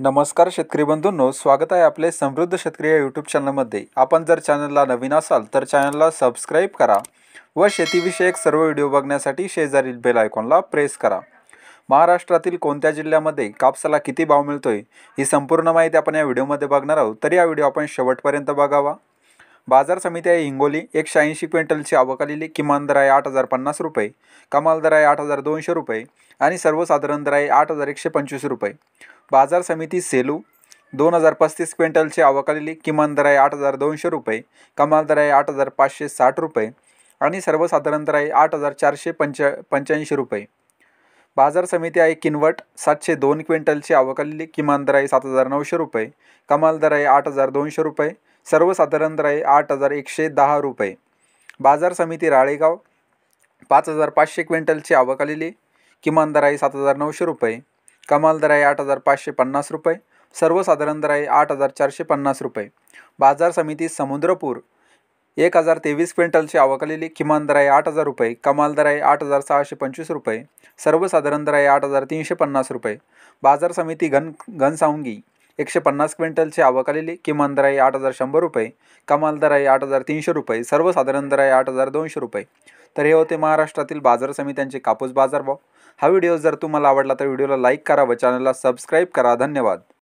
नमस्कार शेतकरी बंधूंनो स्वागत आहे आपले समृद्ध शेतकरी या यूट्यूब चॅनलमध्ये आपण जर चॅनलला नवीन असाल तर चॅनलला सबस्क्राईब करा व शेतीविषयक सर्व व्हिडिओ बघण्यासाठी शेजारील बेल आयकॉनला प्रेस करा महाराष्ट्रातील कोणत्या जिल्ह्यामध्ये कापसाला किती भाव मिळतोय ही संपूर्ण माहिती आपण या व्हिडिओमध्ये बघणार आहोत तर या व्हिडिओ आपण शेवटपर्यंत बघावा बाजार समिती आहे हिंगोली एकशे ऐंशी क्विंटलची आवक किमान दर आहे आठ हजार पन्नास रुपये कमाल दर आहे आठ हजार दोनशे रुपये आणि सर्वसाधारण दर आहे आठ हजार एकशे पंचवीस रुपये बाजार समिती सेलू दोन हजार पस्तीस क्विंटलची आवक किमान दर आहे आठ हजार दोनशे रुपये कमाल दर आहे आठ हजार पाचशे साठ रुपये आणि सर्वसाधारण दर आहे आठ हजार चारशे पंच्या पंच्याऐंशी रुपये बाजार समिती आहे किनवट सातशे दोन क्विंटलची आवकाली किमान दर आहे सात हजार नऊशे रुपये कमाल दर आहे आठ हजार दोनशे रुपये सर्वसाधारण दर आहे आठ हजार एकशे दहा रुपये बाजार समिती राळेगाव पाच हजार पाचशे क्विंटलची आवक किमान दर आहे सात हजार नऊशे रुपये कमाल दर आहे आठ हजार पाचशे पन्नास रुपये सर्वसाधारण दर आहे आठ हजार चारशे पन्नास रुपये बाजार समिती समुद्रपूर एक हजार तेवीस क्विंटलची आलेली किमान दर आहे आठ हजार रुपये कमाल दर आहे आठ हजार सहाशे पंचवीस रुपये सर्वसाधारण दर आहे आठ हजार तीनशे पन्नास रुपये बाजार समिती घन घनसावंगी एकशे पन्नास क्विंटलची आवक आलेली किमान दर आहे आठ हजार शंभर रुपये कमाल दर आहे आठ हजार तीनशे रुपये सर्वसाधारण दर आहे आठ हजार दोनशे रुपये तर हे होते महाराष्ट्रातील बाजार समित्यांचे कापूस बाजार भाव हा व्हिडिओ जर तुम्हाला आवडला तर व्हिडिओला लाईक करा व चॅनलला सबस्क्राईब करा धन्यवाद